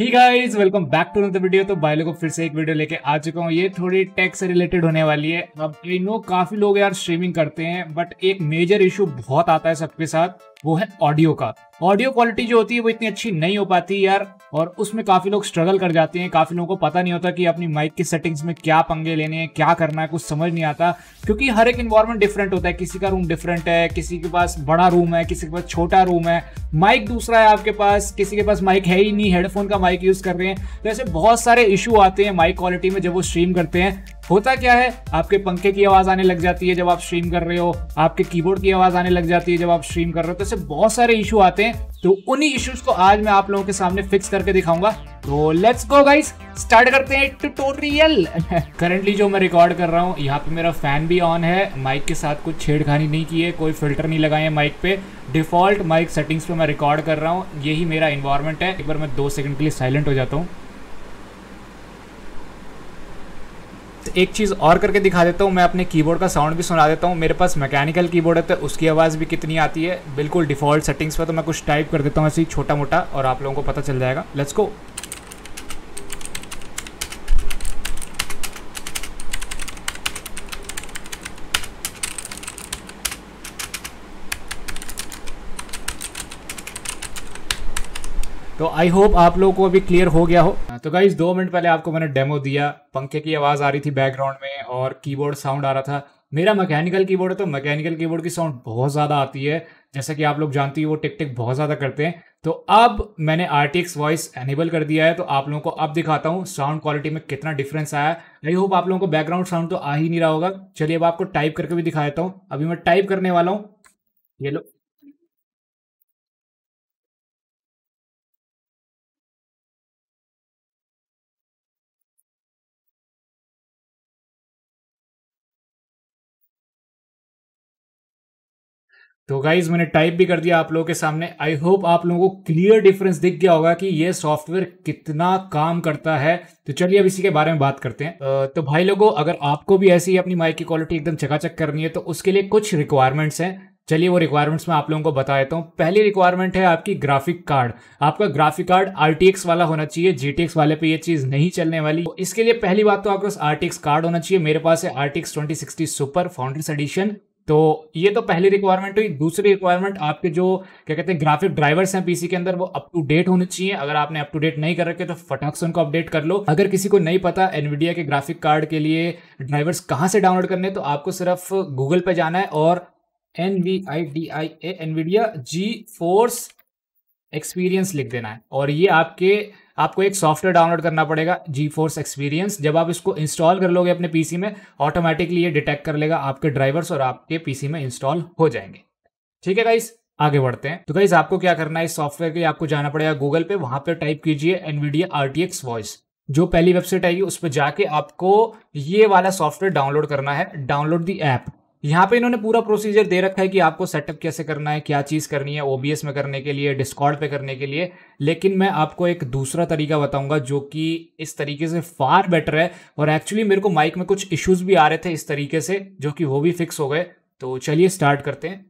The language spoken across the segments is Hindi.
he guys welcome back to another video तो भाई लोगों फिर से एक वीडियो लेके आ चुका हूँ ये थोड़ी टैक्स से रिलेटेड होने वाली है अब आई नो काफी लोग यार स्ट्रीमिंग करते हैं बट एक मेजर इशू बहुत आता है सबके साथ वो है ऑडियो का ऑडियो क्वालिटी जो होती है वो इतनी अच्छी नहीं हो पाती यार और उसमें काफी लोग स्ट्रगल कर जाते हैं काफी लोगों को पता नहीं होता कि अपनी माइक की सेटिंग्स में क्या पंगे लेने हैं क्या करना है कुछ समझ नहीं आता क्योंकि हर एक इन्वायरमेंट डिफरेंट होता है किसी का रूम डिफरेंट है किसी के पास बड़ा रूम है किसी के पास छोटा रूम है माइक दूसरा है आपके पास किसी के पास माइक है ही नहीं हेडफोन का माइक यूज कर रहे हैं तो ऐसे बहुत सारे इशू आते हैं माइक क्वालिटी में जब वो स्ट्रीम करते हैं होता क्या है आपके पंखे की आवाज आने लग जाती है जब आप स्ट्रीम कर रहे हो आपके कीबोर्ड की आवाज आने लग जाती है जब आप स्ट्रीम कर रहे हो तो ऐसे बहुत सारे इशू आते हैं तो उन्हीं इश्यूज को आज मैं आप लोगों के सामने फिक्स करके दिखाऊंगा तो लेट्स गो गाइस स्टार्ट करते हैं ट्यूटोरियल करंटली जो मैं रिकॉर्ड कर रहा हूँ यहाँ पे मेरा फैन भी ऑन है माइक के साथ कुछ छेड़खानी नहीं की है कोई फिल्टर नहीं लगाए हैं माइक पे डिफॉल्ट माइक सेटिंग्स पे मैं रिकॉर्ड कर रहा हूँ यही मेरा इन्वायरमेंट है एक बार मैं दो सेकंड के लिए साइलेंट हो जाता हूँ तो एक चीज़ और करके दिखा देता हूँ मैं अपने कीबोर्ड का साउंड भी सुना देता हूँ मेरे पास मैकेनिकल कीबोर्ड है तो उसकी आवाज़ भी कितनी आती है बिल्कुल डिफ़ॉल्ट सेटिंग्स पर तो मैं कुछ टाइप कर देता हूँ ऐसे ही छोटा मोटा और आप लोगों को पता चल जाएगा लेट्स गो तो आई होप आप लोगों को अभी क्लियर हो गया हो तो गाइज दो मिनट पहले आपको मैंने डेमो दिया पंखे की आवाज़ आ रही थी बैकग्राउंड में और कीबोर्ड साउंड आ रहा था मेरा मैकेनिकल कीबोर्ड है तो मैकेनिकल कीबोर्ड की साउंड बहुत ज़्यादा आती है जैसा कि आप लोग जानती है वो टिक टिक बहुत ज़्यादा करते हैं तो अब मैंने आर वॉइस एनेबल कर दिया है तो आप लोगों को अब दिखाता हूँ साउंड क्वालिटी में कितना डिफरेंस आया आई होप आप लोगों को बैकग्राउंड साउंड तो आ ही नहीं रहा होगा चलिए अब आपको टाइप करके भी दिखा देता हूँ अभी मैं टाइप करने वाला हूँ ये लोग तो गाइज मैंने टाइप भी कर दिया आप लोगों के सामने आई होप आप लोगों को क्लियर डिफरेंस दिख गया होगा कि ये सॉफ्टवेयर कितना काम करता है तो चलिए अब इसी के बारे में बात करते हैं तो भाई लोगों अगर आपको भी ऐसी अपनी माइक की क्वालिटी एकदम चकाचक करनी है तो उसके लिए कुछ रिक्वायरमेंट्स हैं चलिए वो रिक्वायरमेंट्स मैं आप लोगों को बता देता हूँ पहली रिक्वायरमेंट है आपकी ग्राफिक कार्ड आपका ग्राफिक कार्ड आरटीएक्स वाला होना चाहिए जीटीएक्स वाले पे ये चीज नहीं चलने वाली तो इसके लिए पहली बात तो आपके पास आरटीएक्स कार्ड होना चाहिए मेरे पास है आरटीएक्स 2060 सुपर फाउंड्रेस एडिशन तो ये तो पहली रिक्वायरमेंट हुई दूसरी रिक्वायरमेंट आपके जो क्या कहते हैं ग्राफिक ड्राइवर्स हैं पीसी के अंदर वो अप टू डेट होने चाहिए अगर आपने अप टू डेट नहीं कर रखे तो फटाक से उनको अपडेट कर लो अगर किसी को नहीं पता एनवीडिया के ग्राफिक कार्ड के लिए ड्राइवर्स कहाँ से डाउनलोड करने तो आपको सिर्फ गूगल पर जाना है और N V I D I A Nvidia GeForce experience लिख देना है और ये आपके आपको एक सॉफ्टवेयर डाउनलोड करना पड़ेगा जी फोर्स एक्सपीरियंस जब आप इसको इंस्टॉल कर लोगे अपने पीसी में ऑटोमेटिकली ये डिटेक्ट कर लेगा आपके ड्राइवर्स और आपके पीसी में इंस्टॉल हो जाएंगे ठीक है गाइस आगे बढ़ते हैं तो गाइज आपको क्या करना है इस सॉफ्टवेयर के लिए आपको जाना पड़ेगा गूगल पे वहां पर टाइप कीजिए एनवीडिया टी वॉइस जो पहली वेबसाइट आएगी उस पर जाके आपको ये वाला सॉफ्टवेयर डाउनलोड करना है डाउनलोड दी ऐप यहाँ पे इन्होंने पूरा प्रोसीजर दे रखा है कि आपको सेटअप कैसे करना है क्या चीज़ करनी है ओबीएस में करने के लिए डिस्कॉर्ड पे करने के लिए लेकिन मैं आपको एक दूसरा तरीका बताऊंगा जो कि इस तरीके से फार बेटर है और एक्चुअली मेरे को माइक में कुछ इश्यूज भी आ रहे थे इस तरीके से जो कि वो भी फिक्स हो गए तो चलिए स्टार्ट करते हैं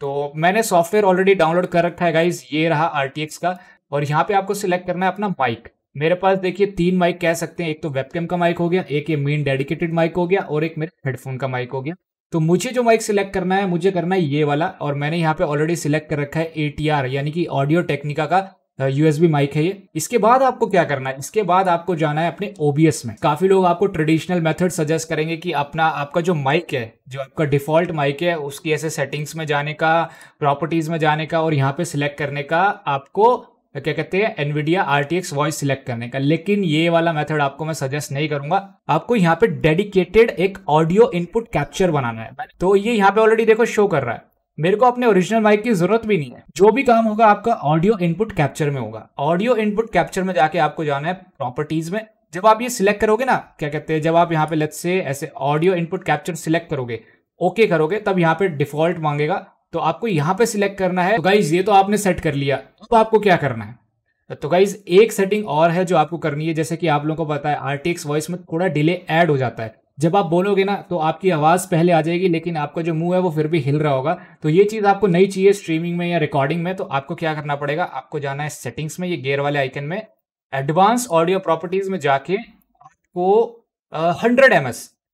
तो मैंने सॉफ्टवेयर ऑलरेडी डाउनलोड कर रखा है गाइज ये रहा आर का और यहाँ पे आपको सिलेक्ट करना है अपना माइक मेरे पास देखिए तीन माइक कह सकते हैं एक तो वेबकैम का माइक हो गया एक ये मेन डेडिकेटेड माइक हो गया और एक मेरे हेडफोन का माइक हो गया तो मुझे जो माइक सिलेक्ट करना है मुझे करना है ये वाला और मैंने यहाँ पे ऑलरेडी सिलेक्ट कर रखा है ए टी आर यानी कि ऑडियो टेक्निका का यूएसबी माइक है ये इसके बाद आपको क्या करना है इसके बाद आपको जाना है अपने ओबीएस में काफी लोग आपको ट्रेडिशनल मेथड सजेस्ट करेंगे कि अपना आपका जो माइक है जो आपका डिफॉल्ट माइक है उसकी ऐसे सेटिंग्स में जाने का प्रॉपर्टीज में जाने का और यहाँ पे सिलेक्ट करने का आपको तो क्या कहते हैं Nvidia R T X voice select करने का लेकिन ये वाला मेथड आपको मैं सजेस्ट नहीं करूंगा आपको यहाँ पे डेडिकेटेड एक ऑडियो इनपुट कैप्चर बनाना है तो ये यहाँ पे ऑलरेडी देखो शो कर रहा है मेरे को अपने ओरिजिनल माइक की जरूरत भी नहीं है जो भी काम होगा आपका ऑडियो इनपुट कैप्चर में होगा ऑडियो इनपुट कैप्चर में जाके आपको जाना है प्रॉपर्टीज में जब आप ये सिलेक्ट करोगे ना क्या कहते हैं जब आप यहाँ पे लेट्स से ऐसे ऑडियो इनपुट कैप्चर सिलेक्ट करोगे ओके करोगे तब यहाँ पे डिफॉल्ट मांगेगा तो आपको यहाँ पे सिलेक्ट करना है तो गाइज ये तो आपने सेट कर लिया तो आपको क्या करना है तो गाइज एक सेटिंग और है जो आपको करनी है जैसे कि आप लोगों को पता है आरटीएक्स वॉइस में थोड़ा डिले ऐड हो जाता है जब आप बोलोगे ना तो आपकी आवाज़ पहले आ जाएगी लेकिन आपका जो मुंह है वो फिर भी हिल रहा होगा तो ये चीज़ आपको नहीं चाहिए स्ट्रीमिंग में या रिकॉर्डिंग में तो आपको क्या करना पड़ेगा आपको जाना है सेटिंग्स में ये गेयर वाले आइकन में एडवांस ऑडियो प्रॉपर्टीज में जाके आपको हंड्रेड एम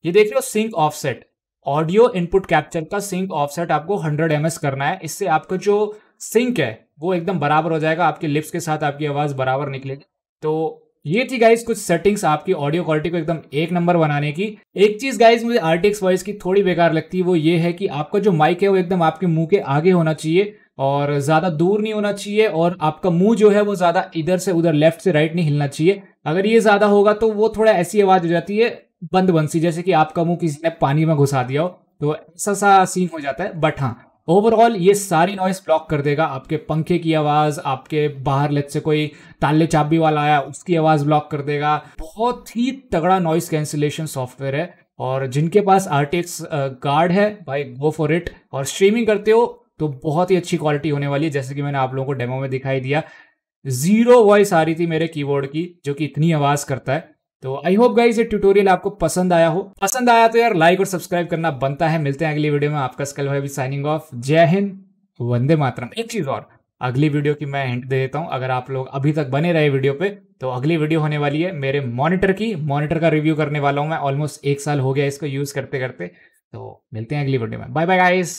ये देख लो sync offset audio input capture का सिंक ऑफसेट आपको 100 एम करना है इससे आपका जो सिंक है वो एकदम बराबर हो जाएगा आपके लिप्स के साथ आपकी आवाज़ बराबर निकलेगी तो ये थी गाइज कुछ सेटिंग्स आपकी ऑडियो क्वालिटी को एकदम एक नंबर बनाने की एक चीज गाइज मुझे आर्टिक्स वॉइस की थोड़ी बेकार लगती है वो ये है कि आपका जो माइक है वो एकदम आपके मुंह के आगे होना चाहिए और ज्यादा दूर नहीं होना चाहिए और आपका मुंह जो है वो ज्यादा इधर से उधर लेफ्ट से राइट नहीं हिलना चाहिए अगर ये ज्यादा होगा तो वो थोड़ा ऐसी आवाज हो जाती है बंद बंसी जैसे कि आपका मुंह किसी ने पानी में घुसा दिया हो तो ऐसा सा सीन हो जाता है बट हाँ ओवरऑल ये सारी नॉइस ब्लॉक कर देगा आपके पंखे की आवाज़ आपके बाहर लेट से कोई ताले चाबी वाला आया उसकी आवाज़ ब्लॉक कर देगा बहुत ही तगड़ा नॉइस कैंसिलेशन सॉफ्टवेयर है और जिनके पास आर गार्ड है भाई गो फॉर इट और स्ट्रीमिंग करते हो तो बहुत ही अच्छी क्वालिटी होने वाली है जैसे कि मैंने आप लोगों को डेमो में दिखाई दिया जीरो वॉइस आ रही थी मेरे कीबोर्ड की जो कि इतनी आवाज़ करता है तो आई होप गाइज ये ट्यूटोरियल आपको पसंद आया हो पसंद आया तो यार लाइक और सब्सक्राइब करना बनता है मिलते हैं अगली वीडियो में आपका स्कल भाई साइनिंग ऑफ जय हिंद वंदे मातरम एक चीज और अगली वीडियो की मैं हिंट दे देता हूं अगर आप लोग अभी तक बने रहे वीडियो पे तो अगली वीडियो होने वाली है मेरे मॉनिटर की मॉनिटर का रिव्यू करने वाला हूँ मैं ऑलमोस्ट एक साल हो गया इसको यूज करते करते तो मिलते हैं अगली वीडियो में बाय बाय गाइस